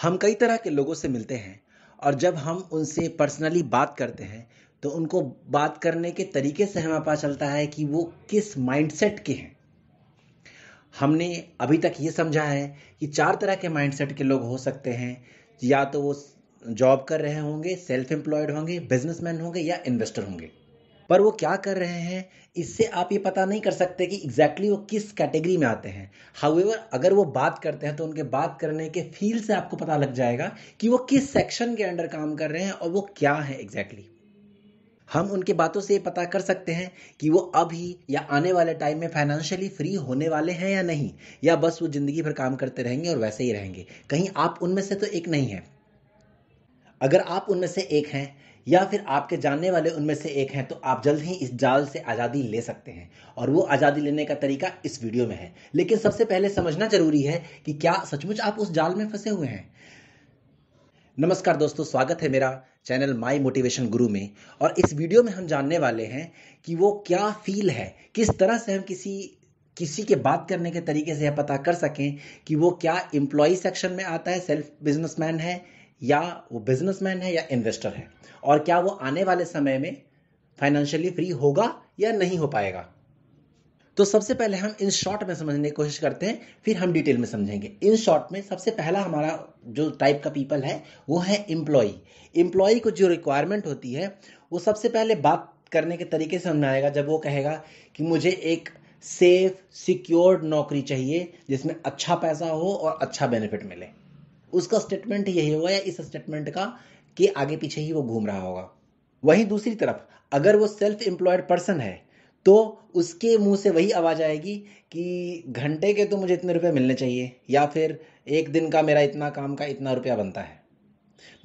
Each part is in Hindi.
हम कई तरह के लोगों से मिलते हैं और जब हम उनसे पर्सनली बात करते हैं तो उनको बात करने के तरीके से हमें पता चलता है कि वो किस माइंडसेट के हैं हमने अभी तक ये समझा है कि चार तरह के माइंडसेट के लोग हो सकते हैं या तो वो जॉब कर रहे होंगे सेल्फ एम्प्लॉयड होंगे बिजनेसमैन होंगे या इन्वेस्टर होंगे पर वो क्या कर रहे हैं इससे आप ये पता नहीं कर सकते कि एग्जैक्टली exactly वो किस कैटेगरी में आते हैं हाउएवर अगर वो बात करते हैं तो उनके बात करने के फील से आपको पता लग जाएगा कि वो किस सेक्शन के अंडर काम कर रहे हैं और वो क्या है एग्जैक्टली exactly. हम उनके बातों से ये पता कर सकते हैं कि वो अभी या आने वाले टाइम में फाइनेंशियली फ्री होने वाले हैं या नहीं या बस वो ज़िंदगी भर काम करते रहेंगे और वैसे ही रहेंगे कहीं आप उनमें से तो एक नहीं है अगर आप उनमें से एक हैं या फिर आपके जानने वाले उनमें से एक हैं तो आप जल्द ही इस जाल से आज़ादी ले सकते हैं और वो आज़ादी लेने का तरीका इस वीडियो में है लेकिन सबसे पहले समझना ज़रूरी है कि क्या सचमुच आप उस जाल में फंसे हुए हैं नमस्कार दोस्तों स्वागत है मेरा चैनल माई मोटिवेशन गुरु में और इस वीडियो में हम जानने वाले हैं कि वो क्या फील है किस तरह से हम किसी किसी के बात करने के तरीके से यह पता कर सकें कि वो क्या एम्प्लॉय सेक्शन में आता है सेल्फ बिजनेसमैन है या वो बिजनेसमैन है या इन्वेस्टर है और क्या वो आने वाले समय में फाइनेंशियली फ्री होगा या नहीं हो पाएगा तो सबसे पहले हम इन शॉर्ट में समझने की कोशिश करते हैं फिर हम डिटेल में समझेंगे इन शॉर्ट में सबसे पहला हमारा जो टाइप का पीपल है वो है एम्प्लॉय एम्प्लॉय को जो रिक्वायरमेंट होती है वो सबसे पहले बात करने के तरीके से समझाएगा जब वो कहेगा कि मुझे एक सेफ सिक्योर्ड नौकरी चाहिए जिसमें अच्छा पैसा हो और अच्छा बेनिफिट मिले उसका स्टेटमेंट यही होगा या इस स्टेटमेंट का कि आगे पीछे ही वो घूम रहा होगा वहीं दूसरी तरफ अगर वो सेल्फ एम्प्लॉयड पर्सन है तो उसके मुंह से वही आवाज़ आएगी कि घंटे के तो मुझे इतने रुपए मिलने चाहिए या फिर एक दिन का मेरा इतना काम का इतना रुपया बनता है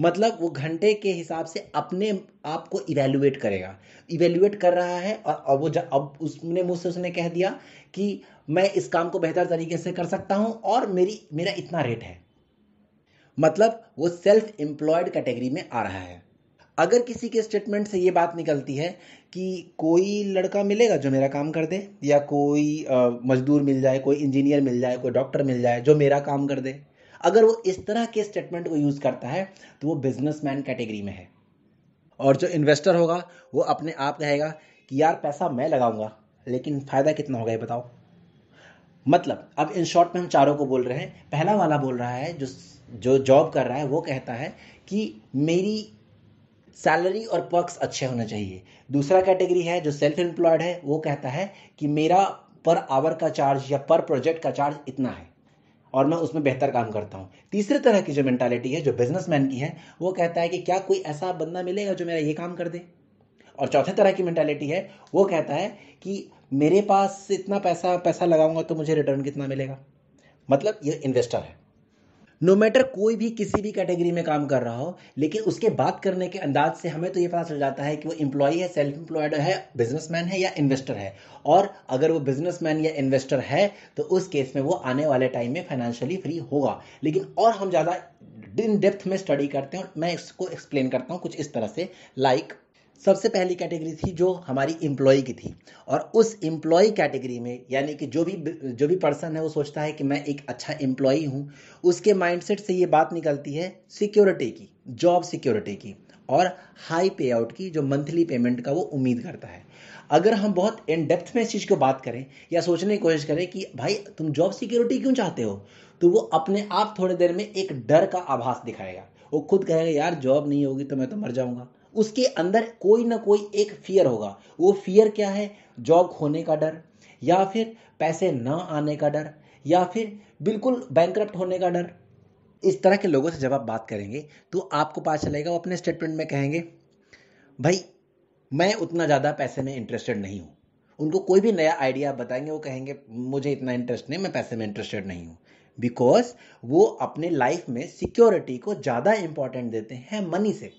मतलब वो घंटे के हिसाब से अपने आप को इवेल्युएट करेगा इवेल्युएट कर रहा है और अब वो अब उसने से उसने कह दिया कि मैं इस काम को बेहतर तरीके से कर सकता हूँ और मेरी मेरा इतना रेट है मतलब वो सेल्फ एम्प्लॉयड कैटेगरी में आ रहा है अगर किसी के स्टेटमेंट से ये बात निकलती है कि कोई लड़का मिलेगा जो मेरा काम कर दे या कोई मजदूर मिल जाए कोई इंजीनियर मिल जाए कोई डॉक्टर मिल जाए जो मेरा काम कर दे अगर वो इस तरह के स्टेटमेंट को यूज़ करता है तो वो बिजनेसमैन कैटेगरी में है और जो इन्वेस्टर होगा वो अपने आप कहेगा कि यार पैसा मैं लगाऊंगा लेकिन फ़ायदा कितना होगा ये बताओ मतलब अब इन शॉर्ट में हम चारों को बोल रहे हैं पहला वाला बोल रहा है जो जो जॉब कर रहा है वो कहता है कि मेरी सैलरी और पर्क्स अच्छे होने चाहिए दूसरा कैटेगरी है जो सेल्फ एम्प्लॉयड है वो कहता है कि मेरा पर आवर का चार्ज या पर प्रोजेक्ट का चार्ज इतना है और मैं उसमें बेहतर काम करता हूँ तीसरे तरह की जो मेंटालिटी है जो बिजनेसमैन की है वो कहता है कि क्या कोई ऐसा बंदा मिलेगा जो मेरा ये काम कर दे और चौथे तरह की मेंटालिटी है वो कहता है कि मेरे पास इतना पैसा पैसा लगाऊंगा तो मुझे रिटर्न कितना मिलेगा मतलब ये इन्वेस्टर है नो मैटर कोई भी किसी भी कैटेगरी में काम कर रहा हो लेकिन उसके बात करने के अंदाज से हमें तो ये पता चल जाता है कि वो एम्प्लॉय है सेल्फ एम्प्लॉयड है बिजनेसमैन है या इन्वेस्टर है और अगर वो बिजनेसमैन या इन्वेस्टर है तो उस केस में वो आने वाले टाइम में फाइनेंशियली फ्री होगा लेकिन और हम ज़्यादा इन डेप्थ में स्टडी करते हैं मैं इसको एक्सप्लेन करता हूँ कुछ इस तरह से लाइक like, सबसे पहली कैटेगरी थी जो हमारी एम्प्लॉय की थी और उस एम्प्लॉय कैटेगरी में यानी कि जो भी जो भी पर्सन है वो सोचता है कि मैं एक अच्छा एम्प्लॉय हूँ उसके माइंडसेट से ये बात निकलती है सिक्योरिटी की जॉब सिक्योरिटी की और हाई पे आउट की जो मंथली पेमेंट का वो उम्मीद करता है अगर हम बहुत इन डेप्थ में इस चीज़ को बात करें या सोचने की कोशिश करें कि भाई तुम जॉब सिक्योरिटी क्यों चाहते हो तो वो अपने आप थोड़ी देर में एक डर का आभास दिखाएगा वो खुद कहेगा यार जॉब नहीं होगी तो मैं तो मर जाऊँगा उसके अंदर कोई ना कोई एक फियर होगा वो फियर क्या है जॉब खोने का डर या फिर पैसे ना आने का डर या फिर बिल्कुल बैंक होने का डर इस तरह के लोगों से जब आप बात करेंगे तो आपको पता चलेगा वो अपने स्टेटमेंट में कहेंगे भाई मैं उतना ज़्यादा पैसे में इंटरेस्टेड नहीं हूँ उनको कोई भी नया आइडिया बताएंगे वो कहेंगे मुझे इतना इंटरेस्ट नहीं मैं पैसे में इंटरेस्टेड नहीं हूँ बिकॉज वो अपने लाइफ में सिक्योरिटी को ज़्यादा इंपॉर्टेंट देते हैं मनी से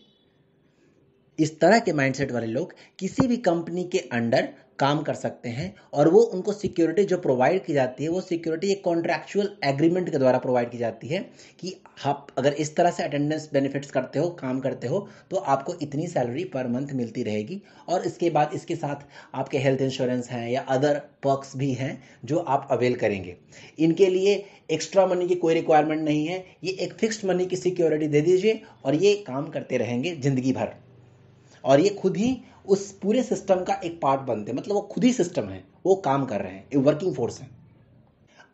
इस तरह के माइंडसेट वाले लोग किसी भी कंपनी के अंडर काम कर सकते हैं और वो उनको सिक्योरिटी जो प्रोवाइड की जाती है वो सिक्योरिटी एक कॉन्ट्रैक्चुअल एग्रीमेंट के द्वारा प्रोवाइड की जाती है कि आप अगर इस तरह से अटेंडेंस बेनिफिट्स करते हो काम करते हो तो आपको इतनी सैलरी पर मंथ मिलती रहेगी और इसके बाद इसके साथ आपके हेल्थ इंश्योरेंस हैं या अदर पर्क्स भी हैं जो आप अवेल करेंगे इनके लिए एक्स्ट्रा मनी की कोई रिक्वायरमेंट नहीं है ये एक फिक्स्ड मनी की सिक्योरिटी दे दीजिए और ये काम करते रहेंगे ज़िंदगी भर और ये खुद ही उस पूरे सिस्टम का एक पार्ट बनते हैं मतलब वो खुद ही सिस्टम है वो काम कर रहे हैं ये वर्किंग फोर्स है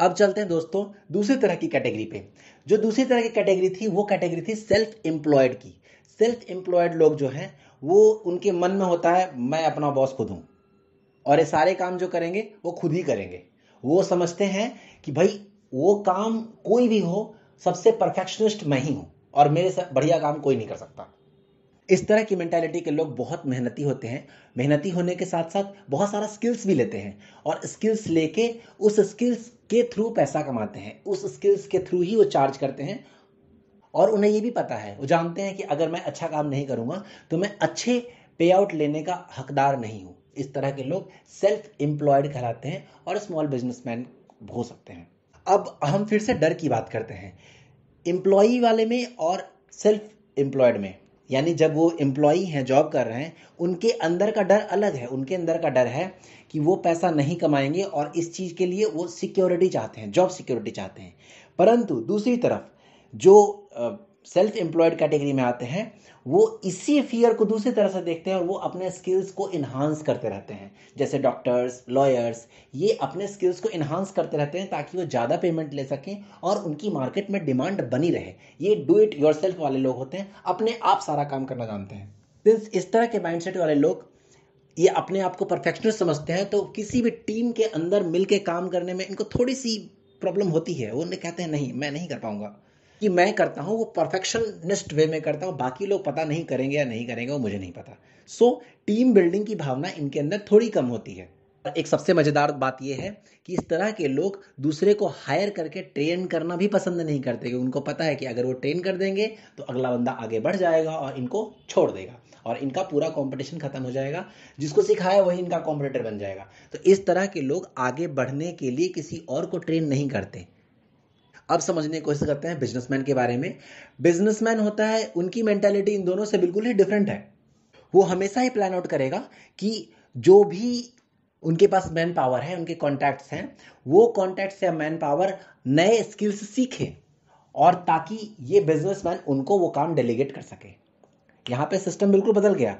अब चलते हैं दोस्तों दूसरी तरह की कैटेगरी पे जो दूसरी तरह की कैटेगरी थी वो कैटेगरी थी सेल्फ एम्प्लॉयड की सेल्फ एम्प्लॉयड लोग जो हैं वो उनके मन में होता है मैं अपना बॉस खुद हूँ और ये सारे काम जो करेंगे वो खुद ही करेंगे वो समझते हैं कि भाई वो काम कोई भी हो सबसे परफेक्शनिस्ट मैं ही हूँ और मेरे से बढ़िया काम कोई नहीं कर सकता इस तरह की मैंटेलिटी के लोग बहुत मेहनती होते हैं मेहनती होने के साथ साथ बहुत सारा स्किल्स भी लेते हैं और स्किल्स लेके उस स्किल्स के थ्रू पैसा कमाते हैं उस स्किल्स के थ्रू ही वो चार्ज करते हैं और उन्हें ये भी पता है वो जानते हैं कि अगर मैं अच्छा काम नहीं करूँगा तो मैं अच्छे पे आउट लेने का हकदार नहीं हूँ इस तरह के लोग सेल्फ एम्प्लॉयड कहलाते हैं और स्मॉल बिजनेसमैन हो सकते हैं अब हम फिर से डर की बात करते हैं एम्प्लॉई वाले में और सेल्फ एम्प्लॉयड में यानी जब वो एम्प्लॉई हैं जॉब कर रहे हैं उनके अंदर का डर अलग है उनके अंदर का डर है कि वो पैसा नहीं कमाएंगे और इस चीज़ के लिए वो सिक्योरिटी चाहते हैं जॉब सिक्योरिटी चाहते हैं परंतु दूसरी तरफ जो सेल्फ एम्प्लॉयड कैटेगरी में आते हैं वो इसी फियर को दूसरी तरह से देखते हैं और वो अपने स्किल्स को इन्हांस करते रहते हैं जैसे डॉक्टर्स लॉयर्स ये अपने स्किल्स को इन्हांस करते रहते हैं ताकि वो ज़्यादा पेमेंट ले सकें और उनकी मार्केट में डिमांड बनी रहे ये डू इट योर वाले लोग होते हैं अपने आप सारा काम करना जानते हैं सिंस इस तरह के माइंड वाले लोग ये अपने आप को परफेक्शनिस्ट समझते हैं तो किसी भी टीम के अंदर मिल काम करने में इनको थोड़ी सी प्रॉब्लम होती है वो कहते हैं नहीं मैं नहीं कर पाऊंगा कि मैं करता हूँ वो परफेक्शनिस्ट वे में करता हूँ बाकी लोग पता नहीं करेंगे या नहीं करेंगे वो मुझे नहीं पता सो टीम बिल्डिंग की भावना इनके अंदर थोड़ी कम होती है और एक सबसे मज़ेदार बात यह है कि इस तरह के लोग दूसरे को हायर करके ट्रेन करना भी पसंद नहीं करते क्योंकि उनको पता है कि अगर वो ट्रेन कर देंगे तो अगला बंदा आगे बढ़ जाएगा और इनको छोड़ देगा और इनका पूरा कंपटीशन खत्म हो जाएगा जिसको सिखाया वही इनका कॉम्पिटेटर बन जाएगा तो इस तरह के लोग आगे बढ़ने के लिए किसी और को ट्रेन नहीं करते अब समझने की कोशिश करते हैं बिजनेसमैन के बारे में बिजनेसमैन होता है उनकी मेंटेलिटी इन दोनों से बिल्कुल ही डिफरेंट है वो हमेशा ही प्लान आउट करेगा कि जो भी उनके पास मैन पावर है उनके कॉन्टैक्ट्स हैं वो कॉन्टैक्ट्स या मैन पावर नए स्किल्स सीखे और ताकि ये बिजनेसमैन उनको वो काम डेलीगेट कर सके यहाँ पे सिस्टम बिल्कुल बदल गया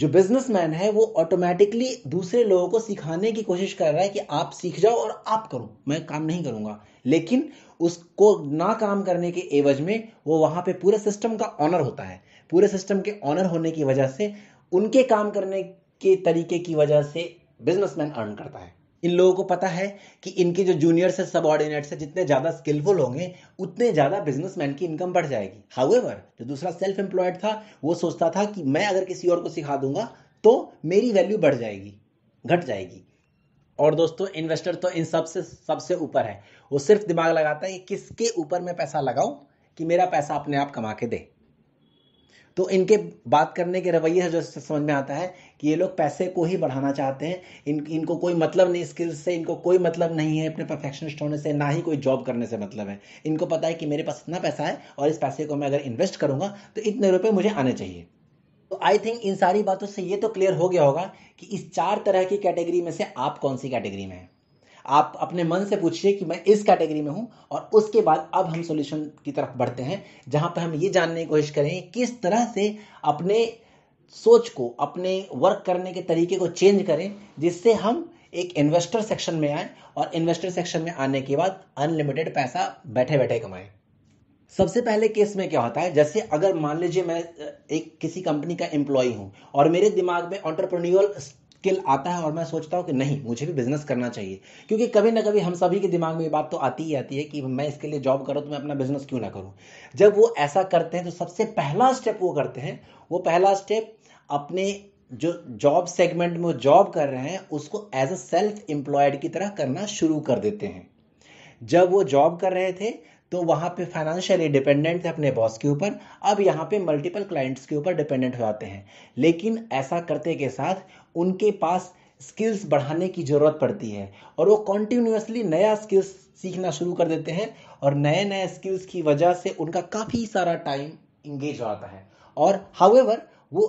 जो बिजनेसमैन है वो ऑटोमेटिकली दूसरे लोगों को सिखाने की कोशिश कर रहा है कि आप सीख जाओ और आप करो मैं काम नहीं करूँगा लेकिन उसको ना काम करने के एवज में वो वहां पे पूरे सिस्टम का ऑनर होता है पूरे सिस्टम के ऑनर होने की वजह से उनके काम करने के तरीके की वजह से बिजनेसमैन अर्न करता है इन लोगों को पता है कि इनके जो से है सबऑर्डिनेट्स है जितने ज़्यादा स्किलफुल होंगे उतने ज़्यादा बिजनेसमैन की इनकम बढ़ जाएगी हाउएवर जो दूसरा सेल्फ एम्प्लॉयड था वो सोचता था कि मैं अगर किसी और को सिखा दूंगा तो मेरी वैल्यू बढ़ जाएगी घट जाएगी और दोस्तों इन्वेस्टर तो इन सबसे सबसे ऊपर है वो सिर्फ दिमाग लगाता है कि किसके ऊपर मैं पैसा लगाऊं कि मेरा पैसा अपने आप कमा के दे तो इनके बात करने के रवैये से जो समझ में आता है कि ये लोग पैसे को ही बढ़ाना चाहते हैं इन इनको कोई मतलब नहीं स्किल्स से इनको कोई मतलब नहीं है अपने परफेक्शनिस्ट होने से ना ही कोई जॉब करने से मतलब है इनको पता है कि मेरे पास इतना पैसा है और इस पैसे को मैं अगर इन्वेस्ट करूँगा तो इतने रुपये मुझे आने चाहिए तो आई थिंक इन सारी बातों से ये तो क्लियर हो गया होगा कि इस चार तरह की कैटेगरी में से आप कौन सी कैटेगरी में हैं आप अपने मन से पूछिए कि मैं इस कैटेगरी में हूँ और उसके बाद अब हम सॉल्यूशन की तरफ बढ़ते हैं जहाँ पर हम ये जानने की कोशिश करें किस तरह से अपने सोच को अपने वर्क करने के तरीके को चेंज करें जिससे हम एक इन्वेस्टर सेक्शन में आए और इन्वेस्टर सेक्शन में आने के बाद अनलिमिटेड पैसा बैठे बैठे कमाएं सबसे पहले केस में क्या होता है जैसे अगर मान लीजिए मैं एक किसी कंपनी का एम्प्लॉय हूं और मेरे दिमाग में ऑन्टरप्रन्यूअल स्किल आता है और मैं सोचता हूँ कि नहीं मुझे भी बिजनेस करना चाहिए क्योंकि कभी ना कभी हम सभी के दिमाग में ये बात तो आती ही आती है कि मैं इसके लिए जॉब करूँ तो मैं अपना बिजनेस क्यों ना करूँ जब वो ऐसा करते हैं तो सबसे पहला स्टेप वो करते हैं वो पहला स्टेप अपने जो जॉब सेगमेंट में वो जॉब कर रहे हैं उसको एज अ सेल्फ एम्प्लॉयड की तरह करना शुरू कर देते हैं जब वो जॉब कर रहे थे तो वहां पे फाइनेंशियली डिपेंडेंट थे अपने बॉस के ऊपर अब यहाँ पे मल्टीपल क्लाइंट्स के ऊपर डिपेंडेंट हो जाते हैं लेकिन ऐसा करते के साथ उनके पास स्किल्स बढ़ाने की ज़रूरत पड़ती है और वो कॉन्टीन्यूसली नया स्किल्स सीखना शुरू कर देते हैं और नए नए स्किल्स की वजह से उनका काफ़ी सारा टाइम इंगेज हो जाता है और हाउएवर वो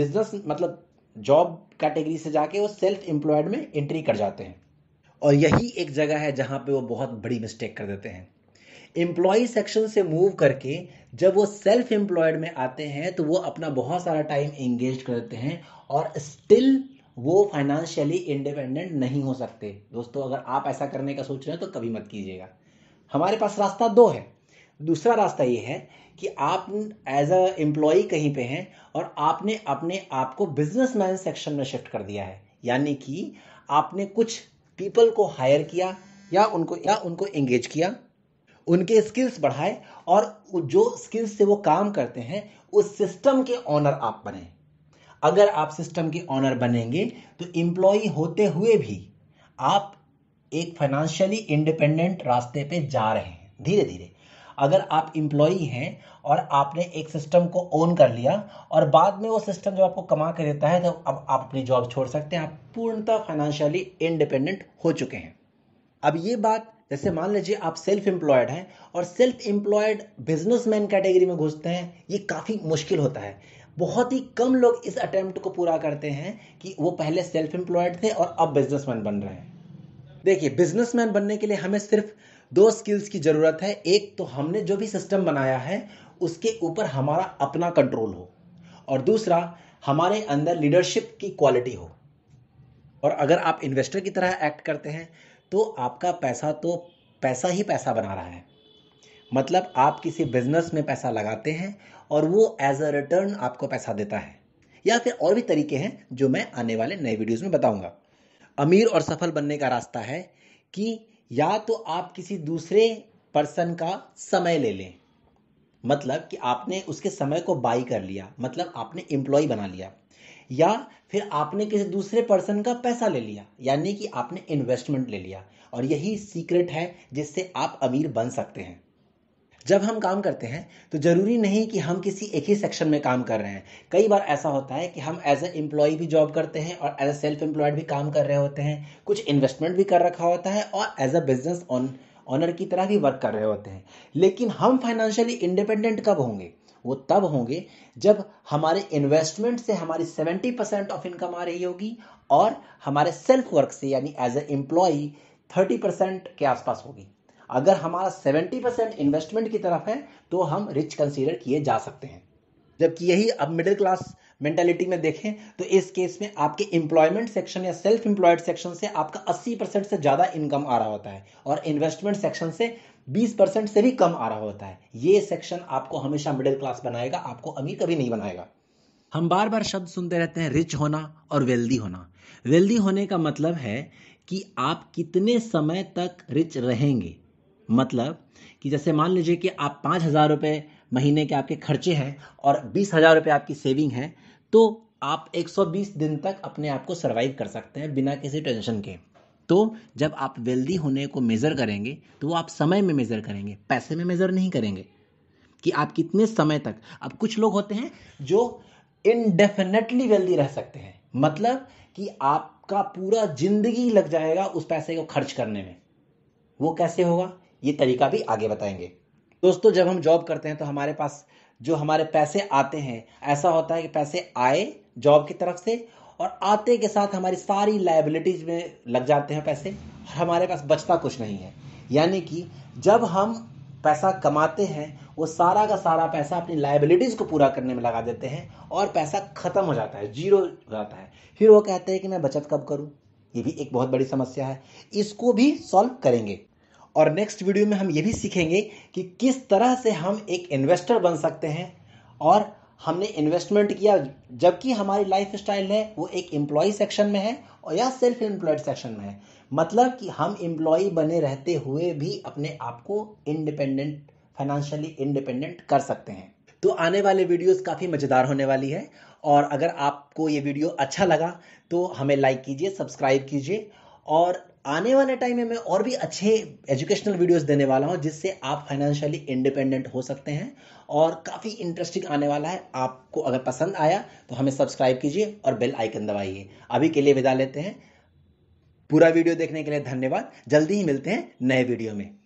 बिजनेस मतलब जॉब कैटेगरी से जाके वो सेल्फ एम्प्लॉयड में एंट्री कर जाते हैं और यही एक जगह है जहाँ पे वो बहुत बड़ी मिस्टेक कर देते हैं एम्प्लॉय सेक्शन से मूव करके जब वो सेल्फ एम्प्लॉयड में आते हैं तो वो अपना बहुत सारा टाइम एंगेज करते हैं और स्टिल वो फाइनेंशियली इंडिपेंडेंट नहीं हो सकते दोस्तों अगर आप ऐसा करने का सोच रहे हैं तो कभी मत कीजिएगा हमारे पास रास्ता दो है दूसरा रास्ता ये है कि आप एज अ एम्प्लॉय कहीं पे हैं और आपने अपने आप को बिजनेसमैन सेक्शन में शिफ्ट कर दिया है यानी कि आपने कुछ पीपल को हायर किया या उनको या उनको एंगेज किया उनके स्किल्स बढ़ाए और जो स्किल्स से वो काम करते हैं उस सिस्टम के ऑनर आप बने अगर आप सिस्टम के ऑनर बनेंगे तो एम्प्लॉय होते हुए भी आप एक फाइनेंशियली इंडिपेंडेंट रास्ते पे जा रहे हैं धीरे धीरे अगर आप इम्प्लॉई हैं और आपने एक सिस्टम को ओन कर लिया और बाद में वो सिस्टम जब आपको कमा कर देता है तो अब आप अपनी जॉब छोड़ सकते हैं आप पूर्णतः फाइनेंशियली इंडिपेंडेंट हो चुके हैं अब ये बात जैसे मान लीजिए आप सेल्फ एम्प्लॉयड हैं और सेल्फ एम्प्लॉयड बिजनेसमैन कैटेगरी में घुसते हैं ये काफ़ी मुश्किल होता है बहुत ही कम लोग इस अटैम्प्ट को पूरा करते हैं कि वो पहले सेल्फ एम्प्लॉयड थे और अब बिजनेसमैन बन रहे हैं देखिए बिजनेसमैन बनने के लिए हमें सिर्फ दो स्किल्स की ज़रूरत है एक तो हमने जो भी सिस्टम बनाया है उसके ऊपर हमारा अपना कंट्रोल हो और दूसरा हमारे अंदर लीडरशिप की क्वालिटी हो और अगर आप इन्वेस्टर की तरह एक्ट करते हैं तो आपका पैसा तो पैसा ही पैसा बना रहा है मतलब आप किसी बिजनेस में पैसा लगाते हैं और वो एज अ रिटर्न आपको पैसा देता है या फिर और भी तरीके हैं जो मैं आने वाले नए वीडियोस में बताऊंगा अमीर और सफल बनने का रास्ता है कि या तो आप किसी दूसरे पर्सन का समय ले लें मतलब कि आपने उसके समय को बाई कर लिया मतलब आपने एम्प्लॉय बना लिया या फिर आपने किसी दूसरे पर्सन का पैसा ले लिया यानी कि आपने इन्वेस्टमेंट ले लिया और यही सीक्रेट है जिससे आप अमीर बन सकते हैं जब हम काम करते हैं तो ज़रूरी नहीं कि हम किसी एक ही सेक्शन में काम कर रहे हैं कई बार ऐसा होता है कि हम एज ए एम्प्लॉय भी जॉब करते हैं और एज ए सेल्फ एम्प्लॉयड भी काम कर रहे होते हैं कुछ इन्वेस्टमेंट भी कर रखा होता है और एज अ बिजनेस ऑनर की तरह भी वर्क कर रहे होते हैं लेकिन हम फाइनेंशियली इंडिपेंडेंट कब होंगे वो तब होंगे जब हमारे इन्वेस्टमेंट से हमारी 70 परसेंट ऑफ इनकम आ रही होगी और हमारे सेल्फ वर्क से यानी एज ए एम्प्लॉय 30 परसेंट के आसपास होगी अगर हमारा 70 परसेंट इन्वेस्टमेंट की तरफ है तो हम रिच कंसीडर किए जा सकते हैं जबकि यही अब मिडिल क्लास मेंटेलिटी में देखें तो इस केस में आपके एम्प्लॉयमेंट सेक्शन या सेल्फ एम्प्लॉयड सेक्शन से आपका 80 परसेंट से ज़्यादा इनकम आ रहा होता है और इन्वेस्टमेंट सेक्शन से बीस परसेंट से भी कम आ रहा होता है ये सेक्शन आपको हमेशा मिडिल क्लास बनाएगा आपको अमीर कभी नहीं बनाएगा हम बार बार शब्द सुनते रहते हैं रिच होना और वेल्दी होना वेल्दी होने का मतलब है कि आप कितने समय तक रिच रहेंगे मतलब कि जैसे मान लीजिए कि आप पाँच हज़ार रुपये महीने के आपके खर्चे हैं और बीस हज़ार रुपये आपकी सेविंग है तो आप 120 दिन तक अपने आप को सर्वाइव कर सकते हैं बिना किसी टेंशन के तो जब आप वेल्दी होने को मेज़र करेंगे तो वो आप समय में मेज़र करेंगे पैसे में मेज़र नहीं करेंगे कि आप कितने समय तक अब कुछ लोग होते हैं जो इनडेफिनेटली वेल्दी रह सकते हैं मतलब कि आपका पूरा जिंदगी लग जाएगा उस पैसे को खर्च करने में वो कैसे होगा ये तरीका भी आगे बताएंगे दोस्तों जब हम जॉब करते हैं तो हमारे पास जो हमारे पैसे आते हैं ऐसा होता है कि पैसे आए जॉब की तरफ से और आते के साथ हमारी सारी लाइबिलिटीज में लग जाते हैं पैसे और हमारे पास बचता कुछ नहीं है यानी कि जब हम पैसा कमाते हैं वो सारा का सारा पैसा अपनी लाइबिलिटीज़ को पूरा करने में लगा देते हैं और पैसा ख़त्म हो जाता है जीरो हो जाता है फिर वो कहते हैं कि मैं बचत कब करूं ये भी एक बहुत बड़ी समस्या है इसको भी सॉल्व करेंगे और नेक्स्ट वीडियो में हम ये भी सीखेंगे कि किस तरह से हम एक इन्वेस्टर बन सकते हैं और हमने इन्वेस्टमेंट किया जबकि हमारी लाइफ स्टाइल है वो एक एम्प्लॉय सेक्शन में है और या सेल्फ एम्प्लॉयड सेक्शन में है मतलब कि हम एम्प्लॉय बने रहते हुए भी अपने आप को इंडिपेंडेंट फाइनेंशियली इंडिपेंडेंट कर सकते हैं तो आने वाले वीडियोस काफ़ी मज़ेदार होने वाली है और अगर आपको ये वीडियो अच्छा लगा तो हमें लाइक कीजिए सब्सक्राइब कीजिए और आने वाले टाइम में मैं और भी अच्छे एजुकेशनल वीडियोस देने वाला हूँ जिससे आप फाइनेंशियली इंडिपेंडेंट हो सकते हैं और काफ़ी इंटरेस्टिंग आने वाला है आपको अगर पसंद आया तो हमें सब्सक्राइब कीजिए और बेल आइकन दबाइए अभी के लिए विदा लेते हैं पूरा वीडियो देखने के लिए धन्यवाद जल्दी ही मिलते हैं नए वीडियो में